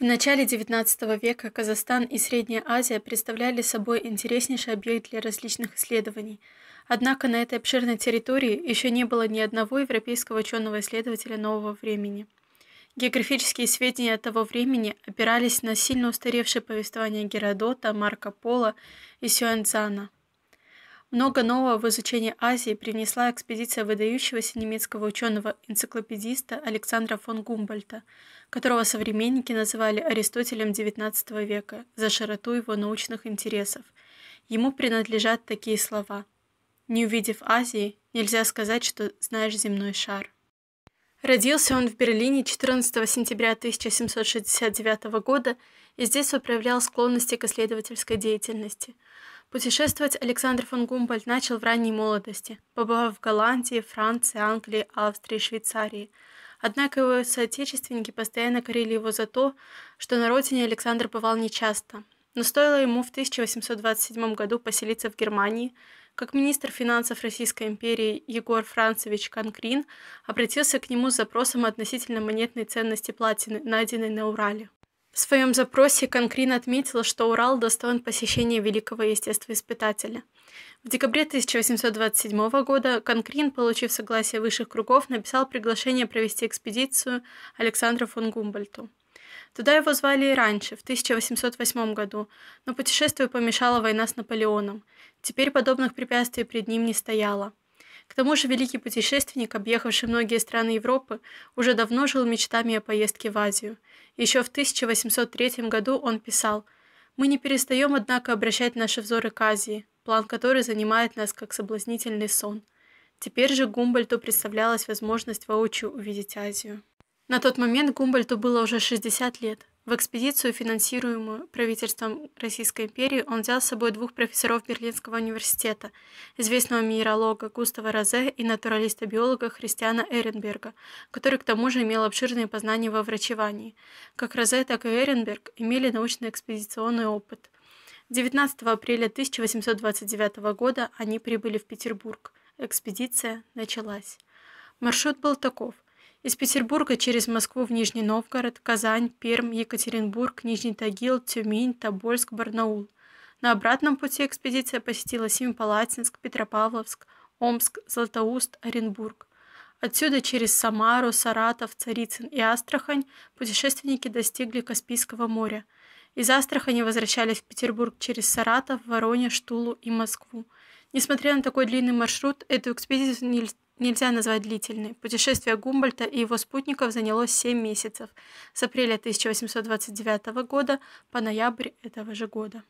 В начале XIX века Казахстан и Средняя Азия представляли собой интереснейший объект для различных исследований. Однако на этой обширной территории еще не было ни одного европейского ученого-исследователя нового времени. Географические сведения того времени опирались на сильно устаревшие повествования Геродота, Марко Поло и Сюанзана – много нового в изучении Азии принесла экспедиция выдающегося немецкого ученого-энциклопедиста Александра фон Гумбольта, которого современники называли Аристотелем XIX века за широту его научных интересов. Ему принадлежат такие слова «Не увидев Азии, нельзя сказать, что знаешь земной шар». Родился он в Берлине 14 сентября 1769 года и здесь проявлял склонности к исследовательской деятельности – Путешествовать Александр фон Гумбольд начал в ранней молодости, побывав в Голландии, Франции, Англии, Австрии, Швейцарии. Однако его соотечественники постоянно корили его за то, что на родине Александр бывал нечасто. Но стоило ему в 1827 году поселиться в Германии, как министр финансов Российской империи Егор Францевич Конкрин обратился к нему с запросом относительно монетной ценности платины, найденной на Урале. В своем запросе Конкрин отметил, что Урал достоин посещения великого естествоиспытателя. В декабре 1827 года Конкрин, получив согласие высших кругов, написал приглашение провести экспедицию Александру фон Гумбольту. Туда его звали и раньше, в 1808 году, но путешествию помешала война с Наполеоном. Теперь подобных препятствий пред ним не стояло – к тому же великий путешественник, объехавший многие страны Европы, уже давно жил мечтами о поездке в Азию. Еще в 1803 году он писал «Мы не перестаем, однако, обращать наши взоры к Азии, план которой занимает нас как соблазнительный сон». Теперь же Гумбольту представлялась возможность воочию увидеть Азию. На тот момент Гумбольту было уже 60 лет. В экспедицию, финансируемую правительством Российской империи, он взял с собой двух профессоров Берлинского университета, известного минералога Густава Розе и натуралиста-биолога Христиана Эренберга, который к тому же имел обширные познания во врачевании. Как Розе, так и Эренберг имели научно-экспедиционный опыт. 19 апреля 1829 года они прибыли в Петербург. Экспедиция началась. Маршрут был таков – из Петербурга через Москву в Нижний Новгород, Казань, Пермь, Екатеринбург, Нижний Тагил, Тюмень, Тобольск, Барнаул. На обратном пути экспедиция посетила Семипалатинск, Петропавловск, Омск, Златоуст, Оренбург. Отсюда через Самару, Саратов, Царицын и Астрахань путешественники достигли Каспийского моря. Из Астрахани возвращались в Петербург через Саратов, Воронеж, Тулу и Москву. Несмотря на такой длинный маршрут, эту экспедицию нельзя назвать длительной. Путешествие Гумбольта и его спутников заняло 7 месяцев, с апреля 1829 года по ноябрь этого же года.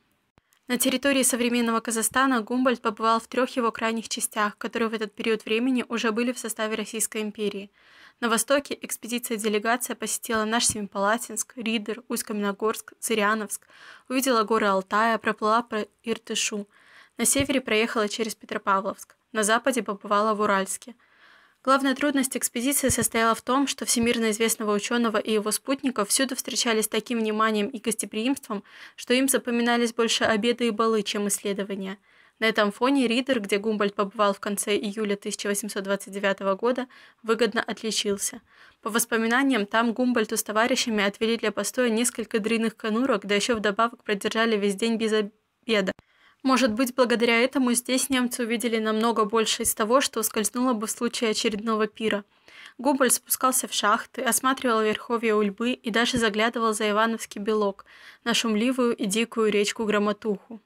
На территории современного Казахстана Гумбольд побывал в трех его крайних частях, которые в этот период времени уже были в составе Российской империи. На Востоке экспедиция-делегация посетила наш Семипалатинск, Ридер, Усть-Каменогорск, Циряновск, увидела горы Алтая, проплыла по Иртышу – на севере проехала через Петропавловск, на западе побывала в Уральске. Главная трудность экспедиции состояла в том, что всемирно известного ученого и его спутников всюду встречались таким вниманием и гостеприимством, что им запоминались больше обеды и балы, чем исследования. На этом фоне Ридер, где Гумбольд побывал в конце июля 1829 года, выгодно отличился. По воспоминаниям, там Гумбольту с товарищами отвели для постоя несколько дрянных конурок, да еще вдобавок продержали весь день без обеда – может быть, благодаря этому здесь немцы увидели намного больше из того, что скользнуло бы в случае очередного пира. Губоль спускался в шахты, осматривал верховья Ульбы и даже заглядывал за Ивановский белок, на шумливую и дикую речку Громотуху.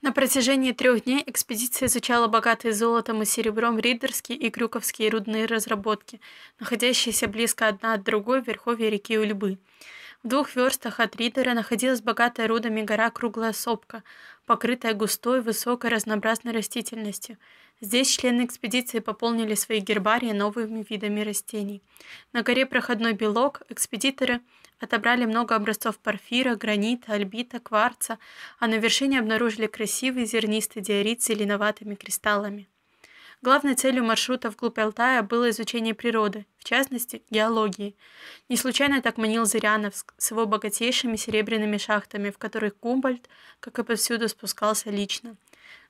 На протяжении трех дней экспедиция изучала богатые золотом и серебром ридерские и крюковские рудные разработки, находящиеся близко одна от другой в верховье реки Ульбы. В двух верстах от Ридера находилась богатая рудами гора Круглая Сопка, покрытая густой, высокой, разнообразной растительностью. Здесь члены экспедиции пополнили свои гербарии новыми видами растений. На горе Проходной Белок экспедиторы отобрали много образцов порфира, гранита, альбита, кварца, а на вершине обнаружили красивый зернистый диорит с зеленоватыми кристаллами. Главной целью маршрута вглубь Алтая было изучение природы, в частности, геологии. Не случайно так манил Зыряновск с его богатейшими серебряными шахтами, в которых Кумбольд, как и повсюду, спускался лично.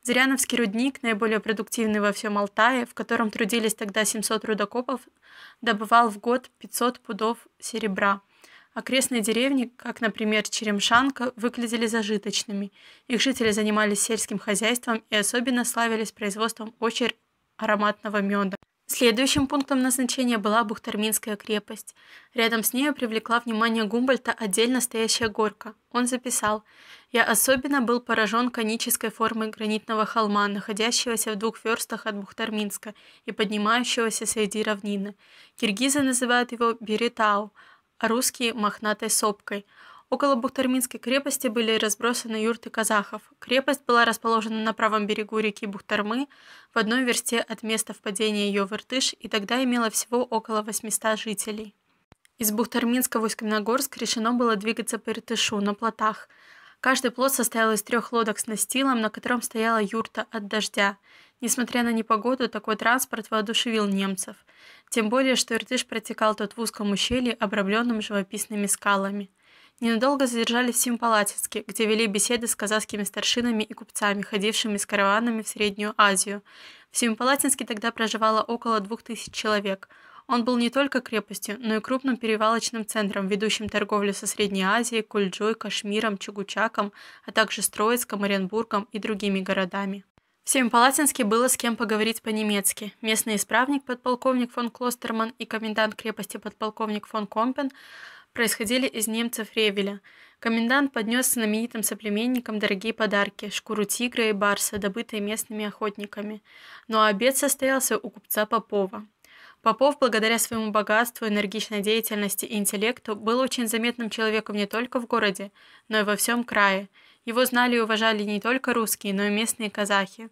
Зыряновский рудник, наиболее продуктивный во всем Алтае, в котором трудились тогда 700 рудокопов, добывал в год 500 пудов серебра. Окрестные деревни, как, например, Черемшанка, выглядели зажиточными. Их жители занимались сельским хозяйством и особенно славились производством очер ароматного меда. Следующим пунктом назначения была Бухтарминская крепость. Рядом с нею привлекла внимание Гумбольта отдельно стоящая горка. Он записал «Я особенно был поражен конической формой гранитного холма, находящегося в двух верстах от Бухтарминска и поднимающегося среди равнины. Киргизы называют его Беретау, а русские – мохнатой сопкой». Около Бухтарминской крепости были разбросаны юрты казахов. Крепость была расположена на правом берегу реки Бухтармы, в одной версте от места впадения ее в Иртыш, и тогда имела всего около 800 жителей. Из Бухтарминска в Усть-Каменогорск решено было двигаться по Иртышу на плотах. Каждый плот состоял из трех лодок с настилом, на котором стояла юрта от дождя. Несмотря на непогоду, такой транспорт воодушевил немцев. Тем более, что Иртыш протекал тот в узком ущелье, обрамленном живописными скалами. Ненадолго задержались в Симпалатинске, где вели беседы с казахскими старшинами и купцами, ходившими с караванами в Среднюю Азию. В Симпалатинске тогда проживало около двух тысяч человек. Он был не только крепостью, но и крупным перевалочным центром, ведущим торговлю со Средней Азией, Кульджой, Кашмиром, Чугучаком, а также Строицком, Оренбургом и другими городами. В Семипалатинске было с кем поговорить по-немецки. Местный исправник подполковник фон Клостерман и комендант крепости подполковник фон Компен – происходили из немцев Ревеля. Комендант поднес знаменитым соплеменникам дорогие подарки – шкуру тигра и барса, добытые местными охотниками. Но ну, а обед состоялся у купца Попова. Попов, благодаря своему богатству, энергичной деятельности и интеллекту, был очень заметным человеком не только в городе, но и во всем крае – его знали и уважали не только русские, но и местные казахи.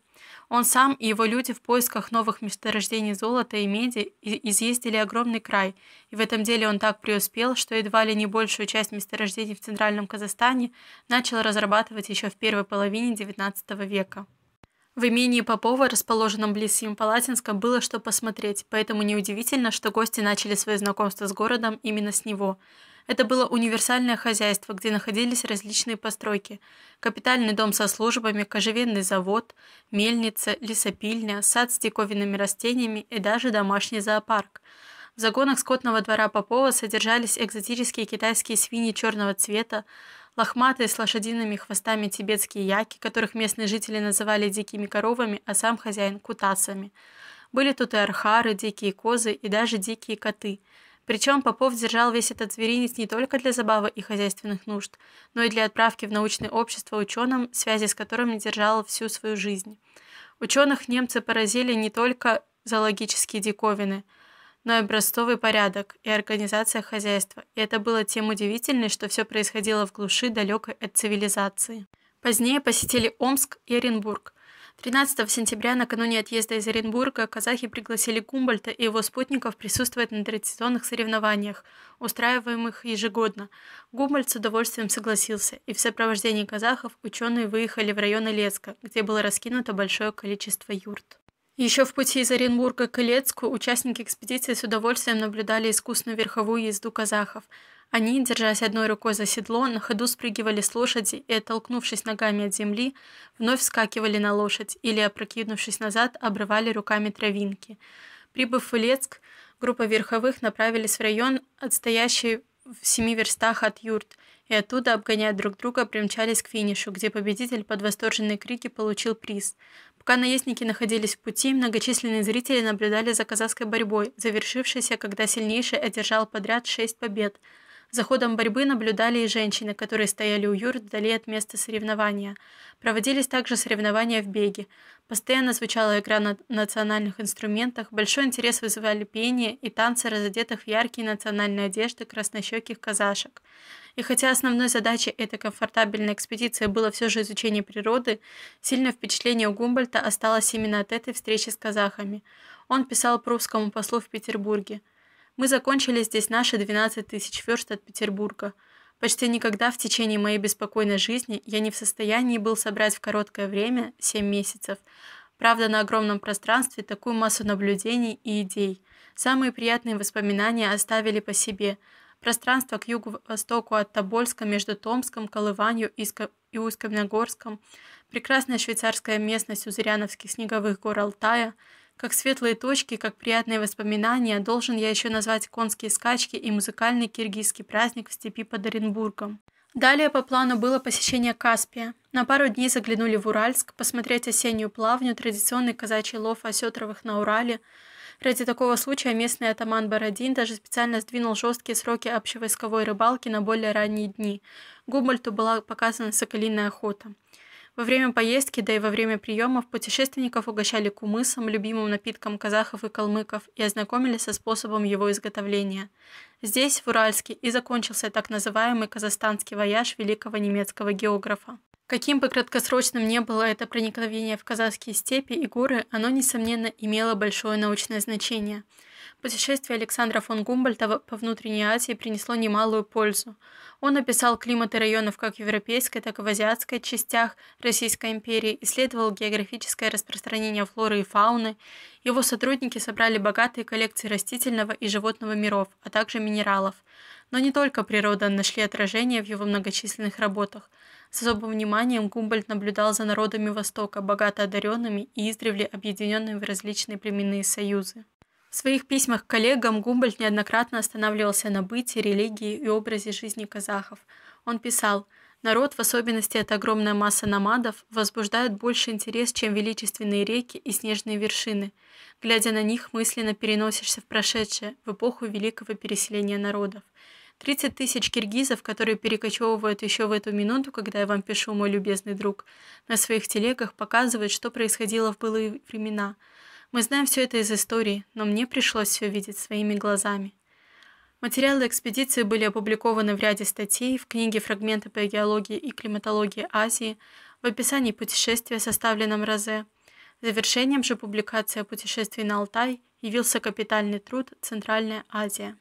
Он сам и его люди в поисках новых месторождений золота и меди изъездили огромный край, и в этом деле он так преуспел, что едва ли не большую часть месторождений в Центральном Казахстане начал разрабатывать еще в первой половине XIX века. В имении Попова, расположенном близ Емпалатинска, было что посмотреть, поэтому неудивительно, что гости начали свое знакомство с городом именно с него – это было универсальное хозяйство, где находились различные постройки. Капитальный дом со службами, кожевенный завод, мельница, лесопильня, сад с диковинными растениями и даже домашний зоопарк. В загонах скотного двора Попова содержались экзотические китайские свиньи черного цвета, лохматые с лошадиными хвостами тибетские яки, которых местные жители называли дикими коровами, а сам хозяин – кутасами. Были тут и архары, дикие козы и даже дикие коты – причем Попов держал весь этот зверинец не только для забавы и хозяйственных нужд, но и для отправки в научное общество ученым, связи с которыми держал всю свою жизнь. Ученых немцы поразили не только зоологические диковины, но и образцовый порядок и организация хозяйства, и это было тем удивительнее, что все происходило в глуши, далекой от цивилизации. Позднее посетили Омск и Оренбург, 13 сентября, накануне отъезда из Оренбурга, казахи пригласили Гумбольта и его спутников присутствовать на традиционных соревнованиях, устраиваемых ежегодно. Гумбольд с удовольствием согласился, и в сопровождении казахов ученые выехали в район Илецка, где было раскинуто большое количество юрт. Еще в пути из Оренбурга к Илецку участники экспедиции с удовольствием наблюдали искусную верховую езду казахов – они, держась одной рукой за седло, на ходу спрыгивали с лошади и, оттолкнувшись ногами от земли, вновь вскакивали на лошадь или, опрокинувшись назад, обрывали руками травинки. Прибыв в Улецк, группа верховых направились в район, отстоящий в семи верстах от юрт, и оттуда, обгоняя друг друга, примчались к финишу, где победитель под восторженные крики получил приз. Пока наездники находились в пути, многочисленные зрители наблюдали за казахской борьбой, завершившейся, когда сильнейший одержал подряд шесть побед – за ходом борьбы наблюдали и женщины, которые стояли у юрт вдали от места соревнования. Проводились также соревнования в беге. Постоянно звучала игра на национальных инструментах, большой интерес вызывали пение и танцы, разодетых в яркие национальные одежды краснощеких казашек. И хотя основной задачей этой комфортабельной экспедиции было все же изучение природы, сильное впечатление у Гумбольта осталось именно от этой встречи с казахами. Он писал прусскому послу в Петербурге – мы закончили здесь наши 12 тысяч верст от Петербурга. Почти никогда в течение моей беспокойной жизни я не в состоянии был собрать в короткое время, 7 месяцев, правда, на огромном пространстве, такую массу наблюдений и идей. Самые приятные воспоминания оставили по себе. Пространство к юго-востоку от Тобольска между Томском, Колыванью и Ускомногорском, прекрасная швейцарская местность у зыряновских снеговых гор Алтая – как светлые точки, как приятные воспоминания, должен я еще назвать конские скачки и музыкальный киргизский праздник в степи под Оренбургом. Далее по плану было посещение Каспия. На пару дней заглянули в Уральск, посмотреть осеннюю плавню, традиционный казачий лов осетровых на Урале. Ради такого случая местный атаман Бородин даже специально сдвинул жесткие сроки общевойсковой рыбалки на более ранние дни. Гумбольту была показана соколиная охота. Во время поездки, да и во время приемов путешественников угощали кумысом, любимым напитком казахов и калмыков, и ознакомили со способом его изготовления. Здесь, в Уральске, и закончился так называемый казахстанский вояж великого немецкого географа. Каким бы краткосрочным ни было это проникновение в казахские степи и горы, оно, несомненно, имело большое научное значение – Путешествие Александра фон Гумбольта по внутренней Азии принесло немалую пользу. Он описал климаты районов как в европейской, так и в азиатской частях Российской империи, исследовал географическое распространение флоры и фауны. Его сотрудники собрали богатые коллекции растительного и животного миров, а также минералов. Но не только природа нашли отражение в его многочисленных работах. С особым вниманием Гумбольд наблюдал за народами Востока, богато одаренными и издревле объединенными в различные племенные союзы. В своих письмах к коллегам Гумбольд неоднократно останавливался на быте, религии и образе жизни казахов. Он писал «Народ, в особенности эта огромная масса намадов, возбуждает больше интерес, чем величественные реки и снежные вершины. Глядя на них, мысленно переносишься в прошедшее, в эпоху великого переселения народов. 30 тысяч киргизов, которые перекочевывают еще в эту минуту, когда я вам пишу, мой любезный друг, на своих телегах показывают, что происходило в былые времена». Мы знаем все это из истории, но мне пришлось все видеть своими глазами. Материалы экспедиции были опубликованы в ряде статей, в книге «Фрагменты по геологии и климатологии Азии», в описании путешествия, составленном Розе. Завершением же публикации о путешествии на Алтай явился капитальный труд «Центральная Азия».